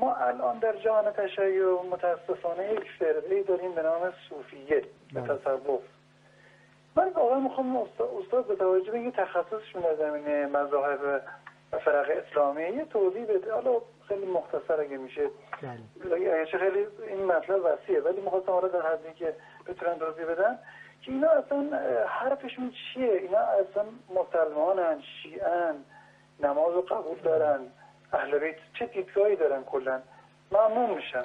ما الان در جهان تشیع متاسفانه یک فرقه داریم به نام صوفیه به بله. تصوف من واقعا میخوام استاد به توجه به تخصصشون در زمینه مذاهب فرق اسلامی یه توضیح بده حالا خیلی مختصر اگه میشه بله. اگرچه خیلی این مطلب وسیعه ولی میخواستم حالا در حدی که بتونن توضیح بدن که اینا اصلا حرفشون چیه اینا اصلا مسلمانن شیعن نماز رو قبول دارن اهل بیت چه دیدگاهی دارن کلا معمول میشن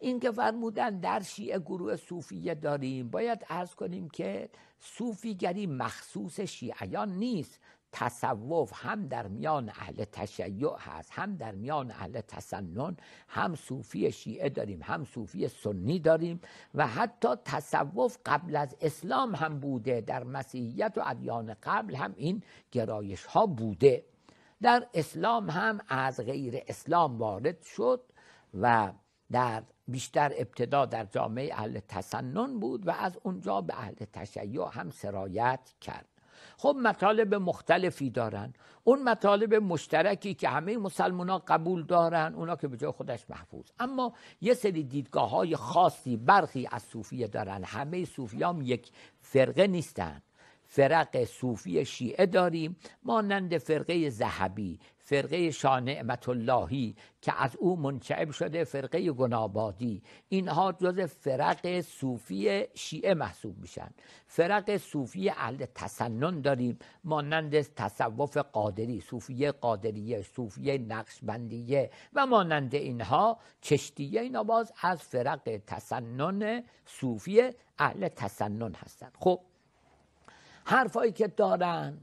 این که فرمودن در شیعه گروه صوفیه داریم باید ارز کنیم که صوفیگری مخصوص شیعیان نیست تصوف هم در میان اهل تشیع هست هم در میان اهل تسنن هم صوفی شیعه داریم هم صوفی سنی داریم و حتی تصوف قبل از اسلام هم بوده در مسیحیت و ادیان قبل هم این گرایش ها بوده در اسلام هم از غیر اسلام وارد شد و در بیشتر ابتدا در جامعه اهل تسنن بود و از اونجا به اهل تشیع هم سرایت کرد خب مطالب مختلفی دارن اون مطالب مشترکی که همه مسلمان قبول دارن اونا که به جای خودش محفوظ اما یه سری دیدگاه های خاصی برخی از صوفیه دارن همه صوفیام یک فرقه نیستن فرق صوفی شیعه داریم مانند فرقه زهبی فرقه شاه نعمت اللهی که از او منشعب شده فرقه گنابادی اینها جز فرق صوفی شیعه محسوب میشن فرق صوفی اهل تسنن داریم مانند تصوف قادری صوفی قادریه صوفی نقشبندیه و مانند اینها چشتیه اینا باز از فرق تسنن صوفی اهل تسنن هستند خب حرفایی که دارن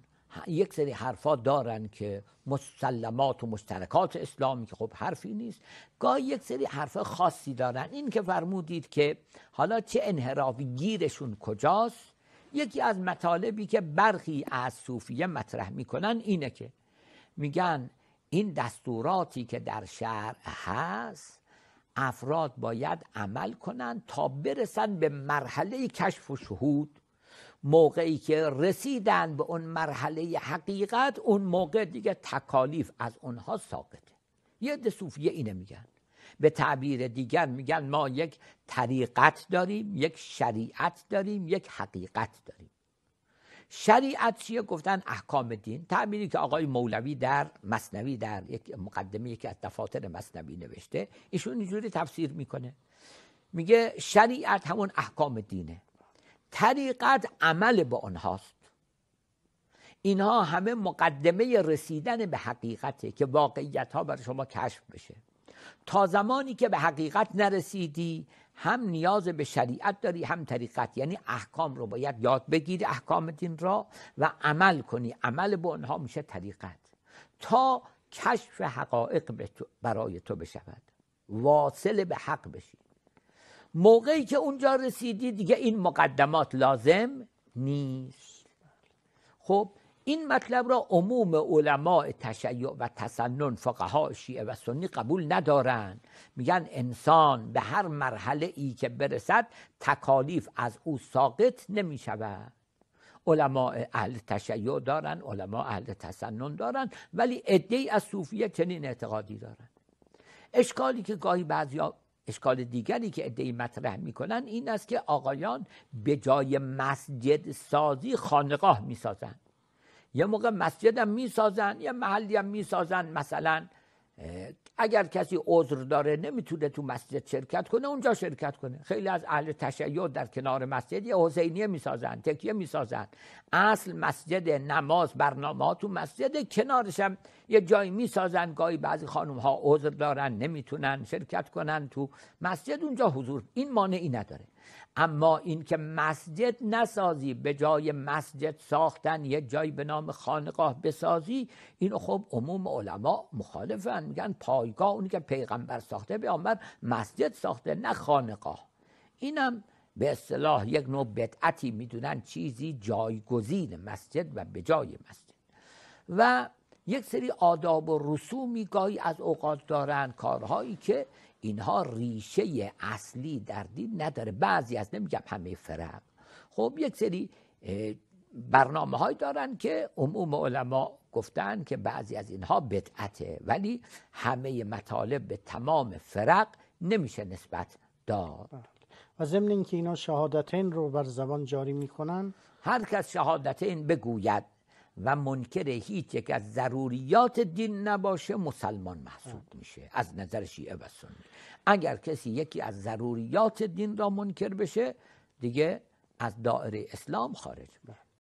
یک سری حرفا دارن که مسلمات و مشترکات اسلامی که خب حرفی نیست گاهی یک سری حرف خاصی دارن این که فرمودید که حالا چه انحرافی گیرشون کجاست یکی از مطالبی که برخی از صوفیه مطرح میکنن اینه که میگن این دستوراتی که در شهر هست افراد باید عمل کنند تا برسن به مرحله کشف و شهود موقعی که رسیدن به اون مرحله حقیقت اون موقع دیگه تکالیف از اونها ساقطه یه صوفیه اینه میگن به تعبیر دیگر میگن ما یک طریقت داریم یک شریعت داریم یک حقیقت داریم شریعت چیه گفتن احکام دین تعبیری که آقای مولوی در مصنوی در یک مقدمه یکی از دفاتر مصنوی نوشته ایشون اینجوری تفسیر میکنه میگه شریعت همون احکام دینه طریقت عمل به آنهاست اینها همه مقدمه رسیدن به حقیقته که واقعیت ها بر شما کشف بشه تا زمانی که به حقیقت نرسیدی هم نیاز به شریعت داری هم طریقت یعنی احکام رو باید یاد بگیری احکام دین را و عمل کنی عمل به آنها میشه طریقت تا کشف حقایق برای تو بشود واصل به حق بشی موقعی که اونجا رسیدی دیگه این مقدمات لازم نیست خب این مطلب را عموم علماء تشیع و تسنن فقها شیعه و سنی قبول ندارند. میگن انسان به هر مرحله ای که برسد تکالیف از او ساقط نمی شود علماء اهل تشیع دارن علماء اهل تسنن دارن ولی عده از صوفیه چنین اعتقادی دارن اشکالی که گاهی بعضی اشکال دیگری که ادهی مطرح میکنن این است که آقایان به جای مسجد سازی خانقاه میسازند یه موقع مسجد هم میسازن یه محلی هم میسازن مثلا اگر کسی عذر داره نمیتونه تو مسجد شرکت کنه اونجا شرکت کنه خیلی از اهل تشیع در کنار مسجد یه حسینیه میسازن تکیه میسازن اصل مسجد نماز برنامه تو مسجد کنارش هم یه جایی میسازن گاهی بعضی خانم ها عذر دارن نمیتونن شرکت کنن تو مسجد اونجا حضور این مانعی نداره اما اینکه مسجد نسازی به جای مسجد ساختن یه جای به نام خانقاه بسازی اینو خب عموم علما مخالفن میگن پایگاه اونی که پیغمبر ساخته پیامبر مسجد ساخته نه خانقاه اینم به اصطلاح یک نوع بدعتی میدونن چیزی جایگزین مسجد و به جای مسجد و یک سری آداب و رسومی گاهی از اوقات دارن کارهایی که اینها ریشه اصلی در دین نداره بعضی از نمیگم همه فرق خب یک سری برنامه های دارن که عموم علما گفتن که بعضی از اینها بدعته ولی همه مطالب به تمام فرق نمیشه نسبت داد بله. و ضمن اینکه اینا شهادتین رو بر زبان جاری میکنن هر کس شهادتین بگوید و منکر هیچ یک از ضروریات دین نباشه مسلمان محسوب میشه از نظر شیعه و سنی اگر کسی یکی از ضروریات دین را منکر بشه دیگه از دائره اسلام خارج